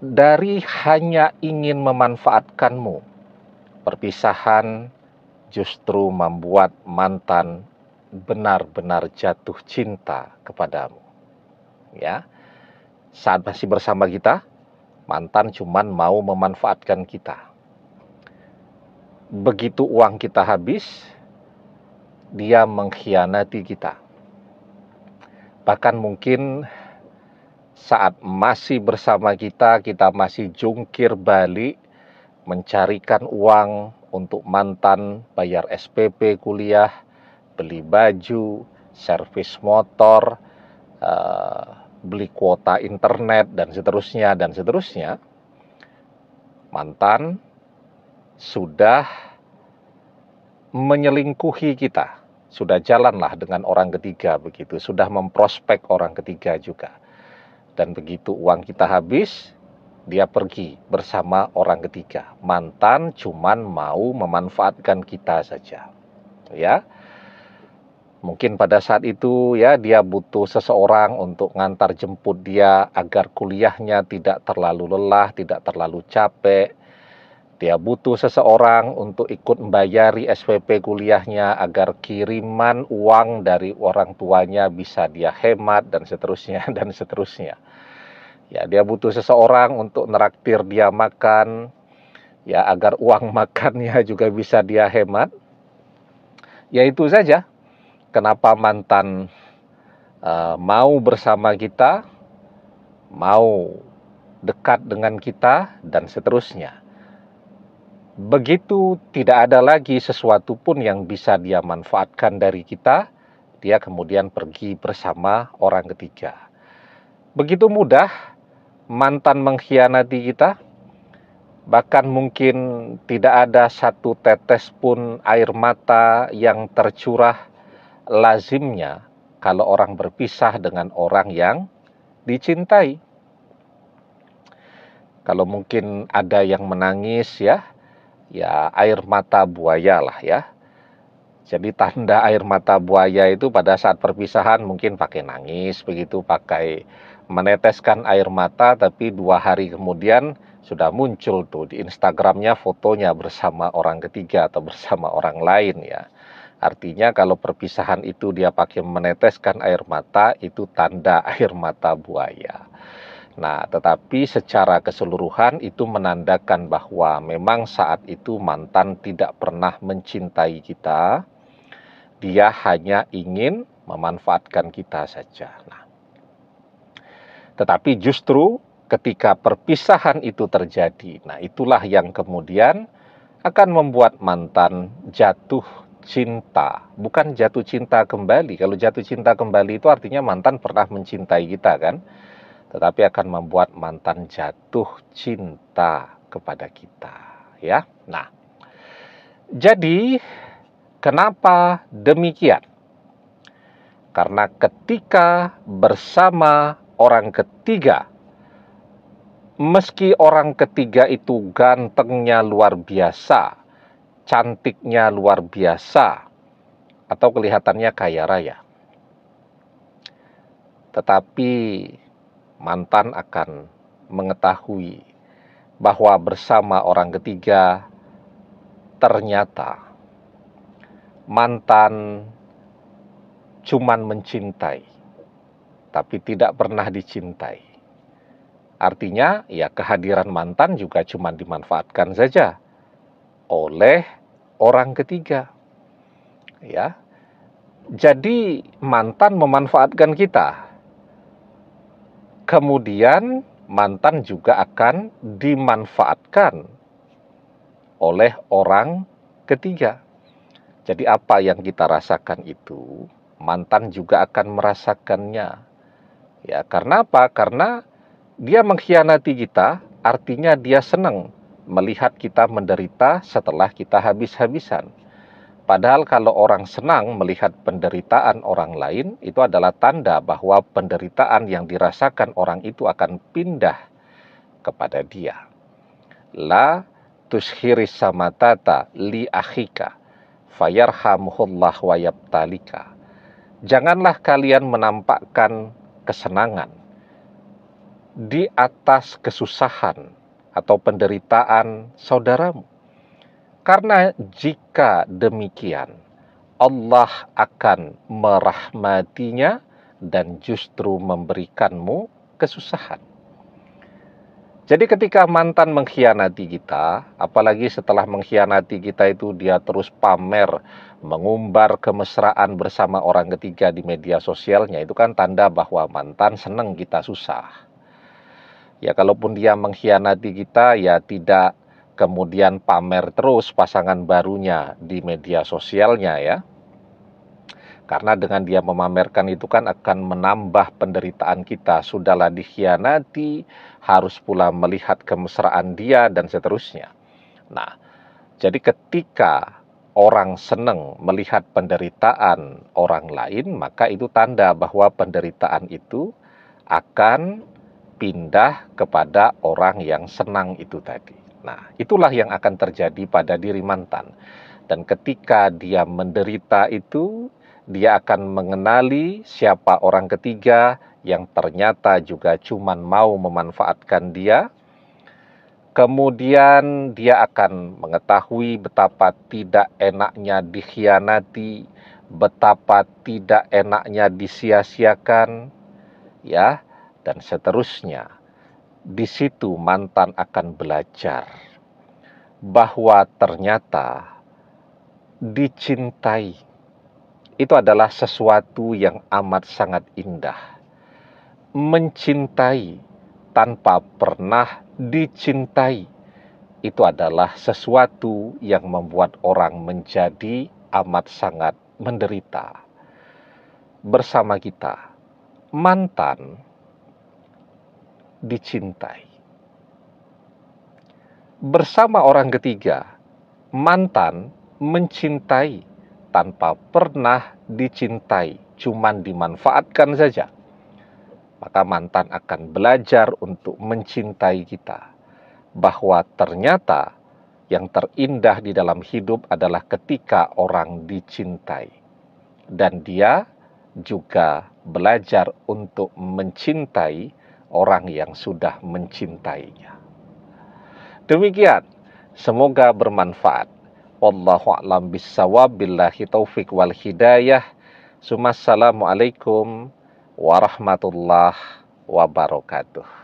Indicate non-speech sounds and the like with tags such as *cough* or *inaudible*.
dari hanya ingin memanfaatkanmu. Perpisahan justru membuat mantan benar-benar jatuh cinta kepadamu. Ya. Saat masih bersama kita, mantan cuman mau memanfaatkan kita. Begitu uang kita habis, dia mengkhianati kita. Bahkan mungkin saat masih bersama kita, kita masih jungkir balik mencarikan uang untuk mantan, bayar SPP kuliah, beli baju, servis motor, eh, beli kuota internet, dan seterusnya, dan seterusnya. Mantan sudah menyelingkuhi kita, sudah jalanlah dengan orang ketiga begitu, sudah memprospek orang ketiga juga dan begitu uang kita habis, dia pergi bersama orang ketiga. Mantan cuman mau memanfaatkan kita saja. Ya. Mungkin pada saat itu ya dia butuh seseorang untuk ngantar jemput dia agar kuliahnya tidak terlalu lelah, tidak terlalu capek. Dia butuh seseorang untuk ikut membayari SPP kuliahnya agar kiriman uang dari orang tuanya bisa dia hemat dan seterusnya *laughs* dan seterusnya. Ya, dia butuh seseorang untuk neraktir dia makan, ya agar uang *laughs* makannya juga bisa dia hemat. Ya itu saja. Kenapa mantan uh, mau bersama kita, mau dekat dengan kita dan seterusnya. Begitu tidak ada lagi sesuatu pun yang bisa dia manfaatkan dari kita, dia kemudian pergi bersama orang ketiga. Begitu mudah mantan mengkhianati kita, bahkan mungkin tidak ada satu tetes pun air mata yang tercurah lazimnya kalau orang berpisah dengan orang yang dicintai. Kalau mungkin ada yang menangis ya, ya air mata buaya lah ya. Jadi tanda air mata buaya itu pada saat perpisahan mungkin pakai nangis begitu, pakai meneteskan air mata tapi dua hari kemudian sudah muncul tuh di Instagramnya fotonya bersama orang ketiga atau bersama orang lain ya. Artinya kalau perpisahan itu dia pakai meneteskan air mata itu tanda *laughs* air mata buaya. Nah, tetapi secara keseluruhan itu menandakan bahwa memang saat itu mantan tidak pernah mencintai kita. Dia hanya ingin memanfaatkan kita saja. Nah, tetapi justru ketika perpisahan itu terjadi, nah itulah yang kemudian akan membuat mantan jatuh cinta, bukan jatuh cinta kembali. Kalau jatuh cinta kembali itu artinya mantan pernah mencintai kita kan, tetapi akan membuat mantan jatuh cinta kepada kita, ya. Nah, jadi kenapa demikian? Karena ketika bersama orang ketiga. Meski orang ketiga itu gantengnya luar biasa, cantiknya luar biasa, atau kelihatannya kaya raya, tetapi mantan akan mengetahui bahwa bersama orang ketiga ternyata mantan cuman mencintai tapi tidak pernah dicintai. Artinya, ya kehadiran mantan juga cuma dimanfaatkan saja oleh orang ketiga. Ya. Jadi mantan memanfaatkan kita. Kemudian mantan juga akan dimanfaatkan oleh orang ketiga. Jadi apa yang kita rasakan itu, mantan juga akan merasakannya Ya, karena apa? Karena dia mengkhianati kita, artinya dia senang melihat kita menderita setelah kita habis-habisan. Padahal kalau orang senang melihat penderitaan orang lain, itu adalah tanda bahwa penderitaan yang dirasakan orang itu akan pindah kepada dia. La tushiris samatata li akhika fayarhamuhullah wa yabtalika. Janganlah kalian menampakkan kesenangan di atas kesusahan atau penderitaan saudaramu. Karena jika demikian, Allah akan merahmatinya dan justru memberikanmu kesusahan. Jadi ketika mantan mengkhianati kita, apalagi setelah mengkhianati kita itu dia terus pamer, mengumbar kemesraan bersama orang ketiga di media sosialnya, itu kan tanda bahwa mantan senang kita susah. Ya kalaupun dia mengkhianati kita ya tidak kemudian pamer terus pasangan barunya di media sosialnya ya. Karena dengan dia memamerkan itu kan akan menambah penderitaan kita. Sudahlah dikhianati, harus pula melihat kemesraan dia dan seterusnya. Nah, jadi ketika orang senang melihat penderitaan orang lain, maka itu tanda bahwa penderitaan itu akan pindah kepada orang yang senang itu tadi. Nah, itulah yang akan terjadi pada diri mantan. Dan ketika dia menderita itu, dia akan mengenali siapa orang ketiga yang ternyata juga cuma mau memanfaatkan dia. Kemudian dia akan mengetahui betapa tidak enaknya dikhianati, betapa tidak enaknya disia-siakan, ya, dan seterusnya. Di situ mantan akan belajar bahwa ternyata dicintai itu adalah sesuatu yang amat sangat indah. Mencintai tanpa pernah dicintai itu adalah sesuatu yang membuat orang menjadi amat sangat menderita. Bersama kita, mantan dicintai. Bersama orang ketiga, mantan mencintai tanpa pernah dicintai, cuman dimanfaatkan saja. Maka mantan akan belajar untuk mencintai kita. Bahwa ternyata yang terindah di dalam hidup adalah ketika orang dicintai. Dan dia juga belajar untuk mencintai orang yang sudah mencintainya. Demikian, semoga bermanfaat. Wallahu a'lam bisawab billahi taufik wal hidayah. Sumassalamualaikum warahmatullahi wabarakatuh.